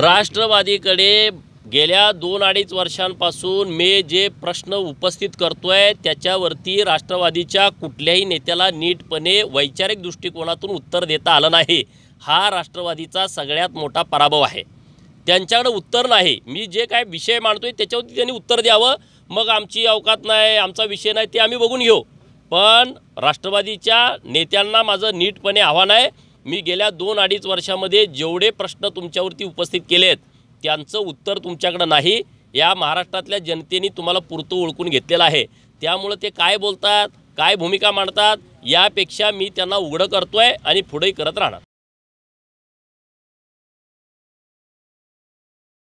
राष्ट्रवादीकडे गेल्या दोन अडीच वर्षांपासून मी जे प्रश्न उपस्थित करतोय त्याच्यावरती राष्ट्रवादीच्या कुठल्याही नेत्याला नीटपणे वैचारिक दृष्टिकोनातून उत्तर देता आलं नाही हा राष्ट्रवादीचा सगळ्यात मोठा पराभव आहे त्यांच्याकडे उत्तर नाही मी जे काय विषय मांडतोय त्याच्यावरती त्यांनी उत्तर द्यावं मग आमची अवकात नाही आमचा विषय नाही ते आम्ही बघून घेऊ पण राष्ट्रवादीच्या नेत्यांना माझं नीटपणे आव्हान आहे मी गेल्या दोन अडीच वर्षामध्ये जेवढे प्रश्न तुमच्यावरती उपस्थित केले आहेत त्यांचं उत्तर तुमच्याकडं नाही या महाराष्ट्रातल्या जनतेने तुम्हाला पुरतं ओळखून घेतलेलं आहे त्यामुळं ते काय बोलतात काय भूमिका मांडतात यापेक्षा मी त्यांना उघडं करतो आहे आणि पुढेही करत राहणार